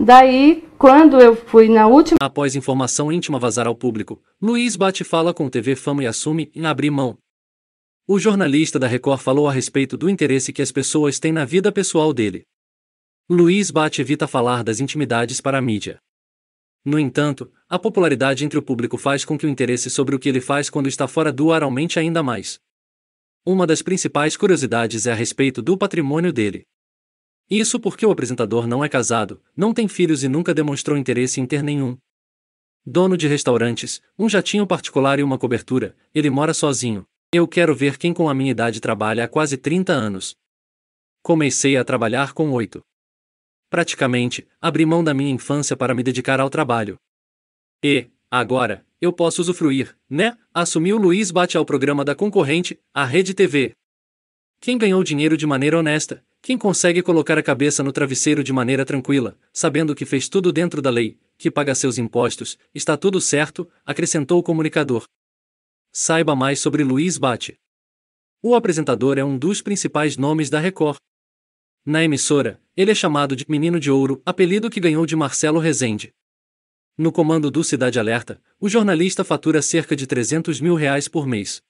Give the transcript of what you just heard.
Daí, quando eu fui na última. Após informação íntima vazar ao público, Luiz Bate fala com TV Fama e assume em abrir mão. O jornalista da Record falou a respeito do interesse que as pessoas têm na vida pessoal dele. Luiz Bate evita falar das intimidades para a mídia. No entanto, a popularidade entre o público faz com que o interesse sobre o que ele faz quando está fora do ar aumente ainda mais. Uma das principais curiosidades é a respeito do patrimônio dele. Isso porque o apresentador não é casado, não tem filhos e nunca demonstrou interesse em ter nenhum. Dono de restaurantes, um jatinho particular e uma cobertura, ele mora sozinho. Eu quero ver quem com a minha idade trabalha há quase 30 anos. Comecei a trabalhar com oito. Praticamente, abri mão da minha infância para me dedicar ao trabalho. E, agora, eu posso usufruir, né? Assumiu Luiz Bate ao programa da concorrente, a Rede TV. Quem ganhou dinheiro de maneira honesta, quem consegue colocar a cabeça no travesseiro de maneira tranquila, sabendo que fez tudo dentro da lei, que paga seus impostos, está tudo certo, acrescentou o comunicador. Saiba mais sobre Luiz Bate. O apresentador é um dos principais nomes da Record. Na emissora, ele é chamado de Menino de Ouro, apelido que ganhou de Marcelo Rezende. No comando do Cidade Alerta, o jornalista fatura cerca de 300 mil reais por mês.